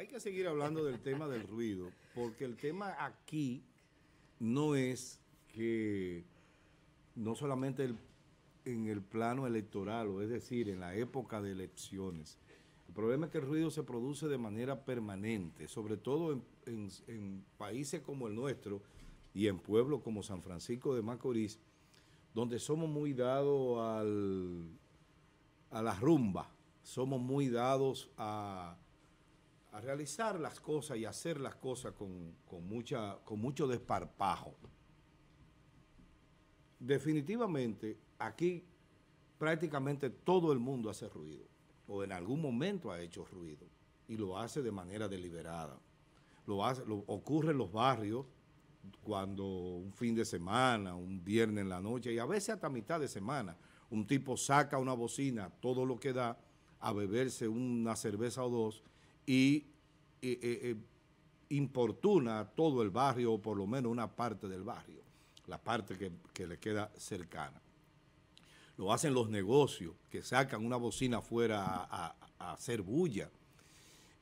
hay que seguir hablando del tema del ruido, porque el tema aquí no es que no solamente en el plano electoral, o es decir, en la época de elecciones. El problema es que el ruido se produce de manera permanente, sobre todo en, países como el nuestro y en pueblos como San Francisco de Macorís, donde somos muy dados a la rumba, somos muy dados a realizar las cosas y hacer las cosas con, con, mucha, con mucho desparpajo. Definitivamente, aquí prácticamente todo el mundo hace ruido, o en algún momento ha hecho ruido, y lo hace de manera deliberada. Lo, hace, ocurre en los barrios cuando un fin de semana, un viernes en la noche, y a veces hasta mitad de semana, un tipo saca una bocina, todo lo que da, a beberse una cerveza o dos, y eh, eh, eh, importuna a todo el barrio, o por lo menos una parte del barrio, la parte que, le queda cercana. Lo hacen los negocios, que sacan una bocina afuera a, hacer bulla.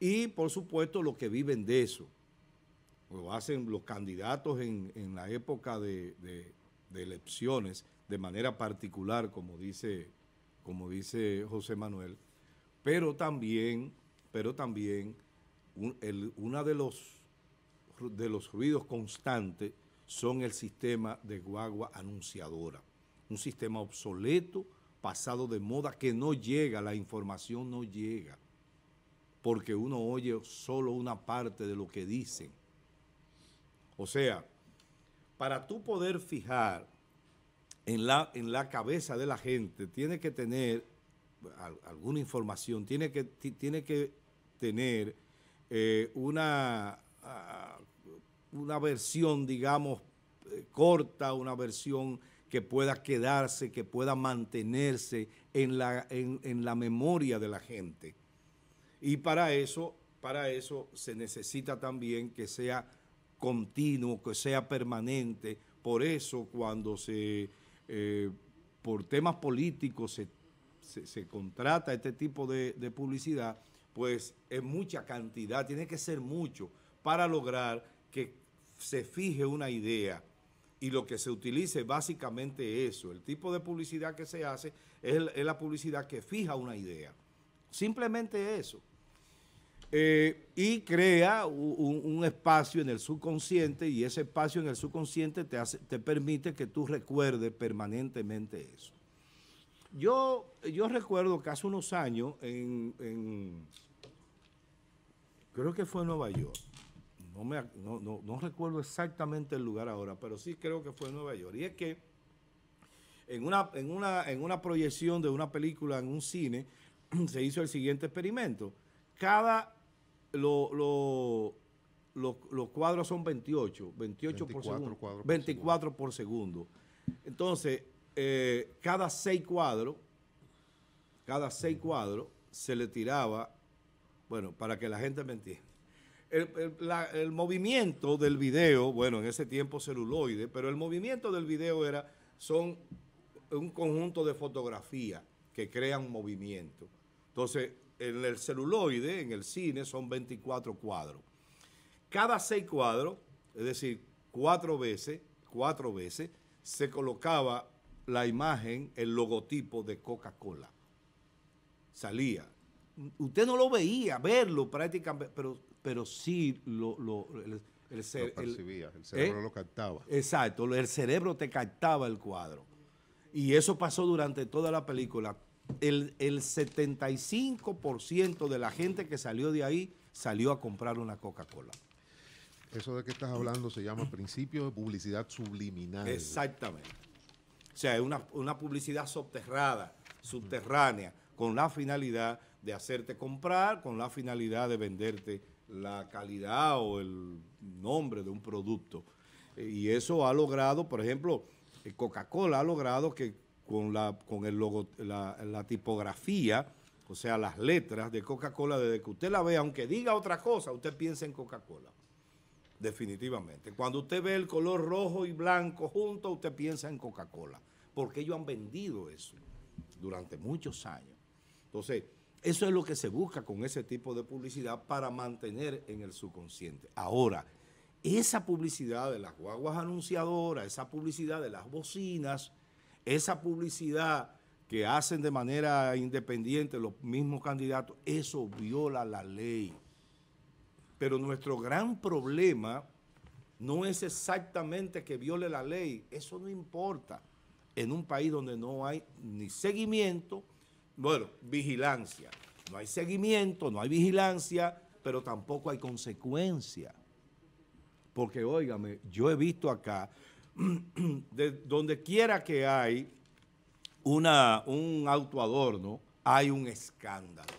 Y, por supuesto, los que viven de eso. Lo hacen los candidatos en, en la época de, de elecciones, de manera particular, como dice como dice José Manuel, pero también, pero también uno de los, de los ruidos constantes son el sistema de guagua anunciadora, un sistema obsoleto, pasado de moda, que no llega, la información no llega, porque uno oye solo una parte de lo que dicen. O sea, para tú poder fijar en la, en la cabeza de la gente, tiene que tener alguna información, tiene que, tiene que tener eh, una, ah, una versión, digamos, eh, corta, una versión que pueda quedarse, que pueda mantenerse en la, memoria de la gente. Y para eso, para eso se necesita también que sea continuo, que sea permanente. Por eso cuando se, eh, por temas políticos se, contrata este tipo de publicidad, pues es mucha cantidad, tiene que ser mucho para lograr que se fije una idea y lo que se utilice básicamente eso. El tipo de publicidad que se hace es, la publicidad que fija una idea. Simplemente eso. Eh, y crea un, espacio en el subconsciente y ese espacio en el subconsciente te, te permite que tú recuerdes permanentemente eso. Yo, yo recuerdo que hace unos años, en, creo que fue en Nueva York, no, recuerdo exactamente el lugar ahora, pero sí creo que fue en Nueva York. Y es que en una, en una, proyección de una película en un cine se hizo el siguiente experimento. Cada, los, cuadros son 28, 28 24 por segundo. 24 por segundo. Entonces, eh, cada seis cuadros, cada seis mm. cuadros se le tiraba, bueno, para que la gente me entienda. El, movimiento del video, bueno, en ese tiempo celuloide, pero el movimiento del video era, son un conjunto de fotografías que crean movimiento. Entonces, en el celuloide, en el cine, son 24 cuadros. Cada seis cuadros, es decir, cuatro veces, cuatro veces, se colocaba la imagen, el logotipo de Coca-Cola. Salía. Usted no lo veía, verlo prácticamente, pero, pero sí lo, lo percibía, el, cerebro ¿Eh? lo captaba. Exacto, el cerebro te captaba el cuadro. Y eso pasó durante toda la película. El, el 75% de la gente que salió de ahí salió a comprar una Coca-Cola. Eso de que estás hablando se llama principio de publicidad subliminal. Exactamente. O sea, es una, una publicidad soterrada, subterránea, con la finalidad de hacerte comprar, con la finalidad de venderte la calidad o el nombre de un producto. Eh, y eso ha logrado, por ejemplo, eh, Coca-Cola ha logrado que con la, con el logo, la, la tipografía, o sea, las letras de Coca-Cola, desde que usted la vea, aunque diga otra cosa, usted piensa en Coca-Cola. Definitivamente. Cuando usted ve el color rojo y blanco juntos, usted piensa en Coca-Cola, porque ellos han vendido eso durante muchos años. Entonces, eso es lo que se busca con ese tipo de publicidad para mantener en el subconsciente. Ahora, esa publicidad de las guaguas anunciadoras, esa publicidad de las bocinas, esa publicidad que hacen de manera independiente los mismos candidatos, eso viola la ley. Pero nuestro gran problema no es exactamente que viole la ley, eso no importa en un país donde no hay ni seguimiento, bueno, vigilancia. No hay seguimiento, no hay vigilancia, pero tampoco hay consecuencia. Porque, óigame, yo he visto acá, de donde quiera que hay una, un autoadorno, hay un escándalo.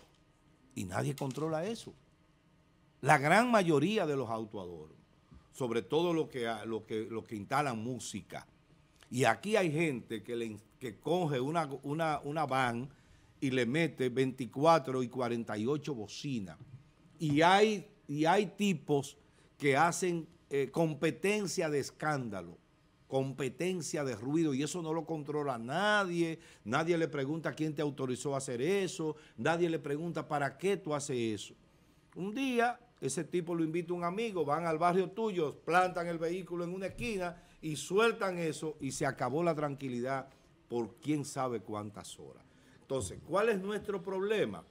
Y nadie controla eso. La gran mayoría de los autoadoros, sobre todo los que, lo que, instalan música. Y aquí hay gente que, coge una, van y le mete 24 y 48 bocinas. Y hay, y hay tipos que hacen eh, competencia de escándalo, competencia de ruido, y eso no lo controla nadie, nadie le pregunta quién te autorizó a hacer eso, nadie le pregunta para qué tú haces eso. Un día ese tipo lo invita un amigo, van al barrio tuyo, plantan el vehículo en una esquina y sueltan eso y se acabó la tranquilidad por quién sabe cuántas horas. Entonces, ¿cuál es nuestro problema?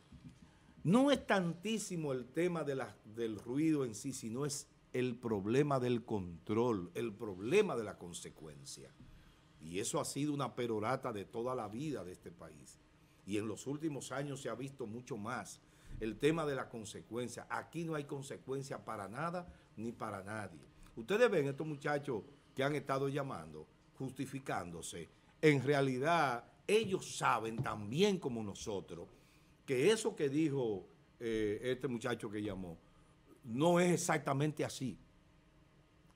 No es tantísimo el tema de del ruido en sí, sino es el problema del control, el problema de la consecuencia. Y eso ha sido una perorata de toda la vida de este país. Y en los últimos años se ha visto mucho más el tema de la consecuencia. Aquí no hay consecuencia para nada ni para nadie. Ustedes ven estos muchachos que han estado llamando, justificándose. En realidad, ellos saben también como nosotros que eso que dijo eh, este muchacho que llamó no es exactamente así.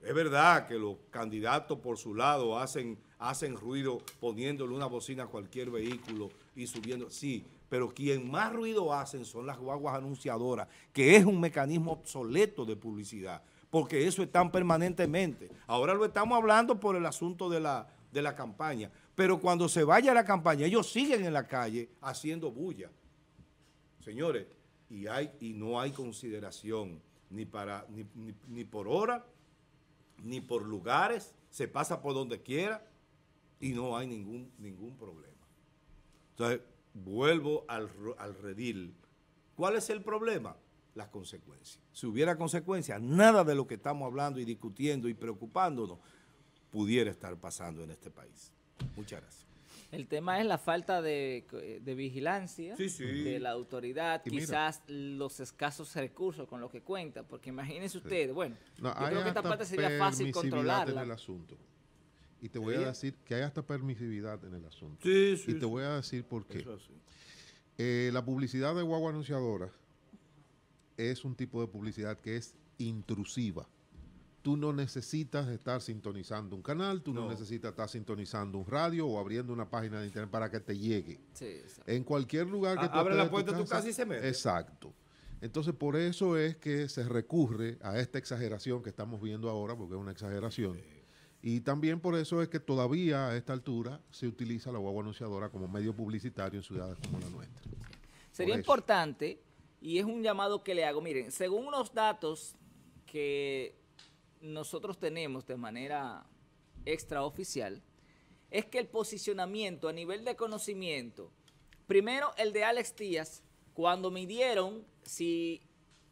Es verdad que los candidatos por su lado hacen, hacen ruido poniéndole una bocina a cualquier vehículo y subiendo. Sí, pero quien más ruido hacen son las guaguas anunciadoras, que es un mecanismo obsoleto de publicidad, porque eso están permanentemente. Ahora lo estamos hablando por el asunto de la, campaña, pero cuando se vaya la campaña, ellos siguen en la calle haciendo bulla. Señores, y, hay, y no hay consideración ni, para, por hora, ni por lugares, se pasa por donde quiera y no hay ningún, ningún problema. Entonces, vuelvo al, redil. ¿Cuál es el problema? Las consecuencias. Si hubiera consecuencias, nada de lo que estamos hablando y discutiendo y preocupándonos pudiera estar pasando en este país. Muchas gracias. El tema es la falta de, vigilancia de la autoridad, quizás los escasos recursos con los que cuenta, porque imagínense ustedes, bueno, yo creo que esta parte sería fácil controlarla. Y te voy a decir que hay hasta permisividad en el asunto. Sí, sí, y te voy a decir por qué. Eh, la publicidad de guagua anunciadora es un tipo de publicidad que es intrusiva. Tú no necesitas estar sintonizando un canal, tú no, necesitas estar sintonizando un radio o abriendo una página de internet para que te llegue. Sí, exacto. en cualquier lugar que a tú Abre la puerta de tu, y se mete. Exacto. Entonces, por eso es que se recurre a esta exageración que estamos viendo ahora, porque es una exageración. Y también por eso es que todavía a esta altura se utiliza la guagua anunciadora como medio publicitario en ciudades como la nuestra. Sería importante, y es un llamado que le hago, miren, según los datos que nosotros tenemos de manera extraoficial, es que el posicionamiento a nivel de conocimiento, primero el de Alex Díaz, cuando midieron si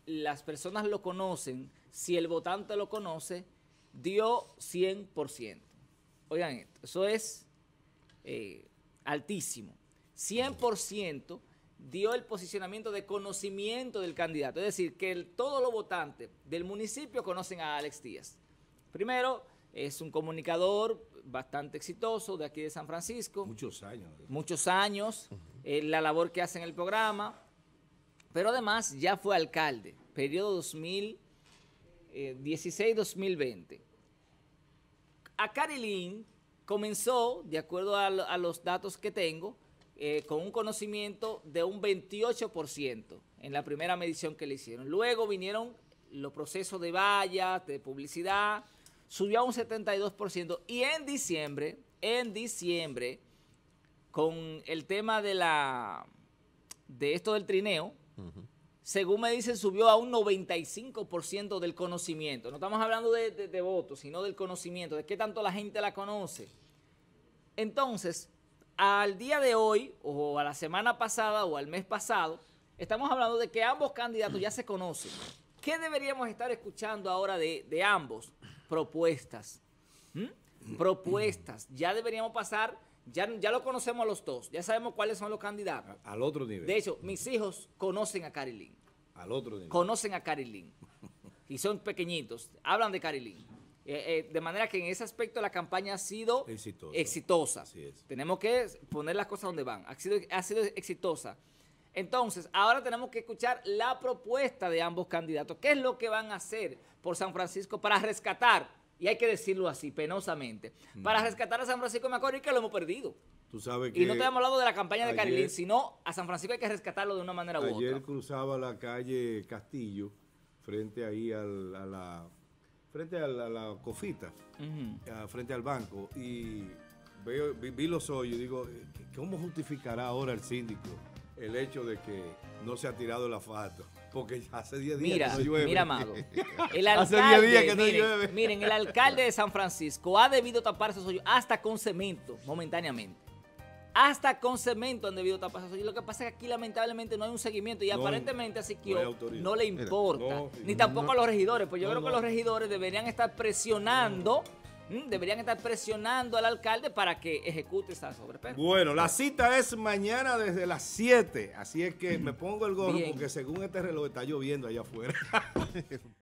las personas lo conocen, si el votante lo conoce, dio 100%. Oigan esto, eso es eh, altísimo. 100% dio el posicionamiento de conocimiento del candidato. Es decir, que todos los votantes del municipio conocen a Alex Díaz. Primero, es un comunicador bastante exitoso de aquí de San Francisco. Muchos años. Muchos años. Eh, la labor que hace en el programa. Pero además ya fue alcalde. Periodo 2000. 16-2020. A Carilín comenzó, de acuerdo a, los datos que tengo, eh, con un conocimiento de un 28% en la primera medición que le hicieron. Luego vinieron los procesos de vallas, de publicidad, subió a un 72%. Y en diciembre, en diciembre, con el tema de la de esto del trineo, según me dicen, subió a un 95% del conocimiento. No estamos hablando de, votos, sino del conocimiento, de qué tanto la gente la conoce. Entonces, al día de hoy, o a la semana pasada, o al mes pasado, estamos hablando de que ambos candidatos ya se conocen. ¿Qué deberíamos estar escuchando ahora de, ambos? Propuestas. ¿Mm? Propuestas. Ya deberíamos pasar ya, lo conocemos a los dos, ya sabemos cuáles son los candidatos. al otro nivel. De hecho, mis hijos conocen a Carilín. Al otro nivel. Conocen a Carilín. y son pequeñitos, hablan de Carilín. Eh, eh, de manera que en ese aspecto la campaña ha sido exitosa. Tenemos que poner las cosas donde van. Ha sido, ha sido exitosa. Entonces, ahora tenemos que escuchar la propuesta de ambos candidatos. ¿Qué es lo que van a hacer por San Francisco para rescatar y hay que decirlo así, penosamente, mm. para rescatar a San Francisco de Macorís, que lo hemos perdido. Tú sabes que y no te hemos hablado de la campaña de Carilín, sino a San Francisco hay que rescatarlo de una manera u otra. Ayer cruzaba la calle Castillo, frente ahí a la frente a la, cofita, frente al banco, y veo, vi, los hoyos y digo, eh, ¿cómo justificará ahora el síndico el hecho de que no se ha tirado el asfalto? Porque hace 10 días mira, que no llueve. Mira, Amado. miren, el alcalde de San Francisco ha debido taparse esos hoyos hasta con cemento, momentáneamente. Hasta con cemento han debido taparse esos hoyos. Lo que pasa es que aquí lamentablemente no hay un seguimiento y aparentemente a que no, le importa. ni tampoco a los regidores. Pues yo creo que los regidores deberían estar presionando Mm, deberían estar presionando al alcalde para que ejecute esa sobrepesca. Bueno, la cita es mañana desde las 7, así es que me pongo el gorro porque según este reloj está lloviendo allá afuera.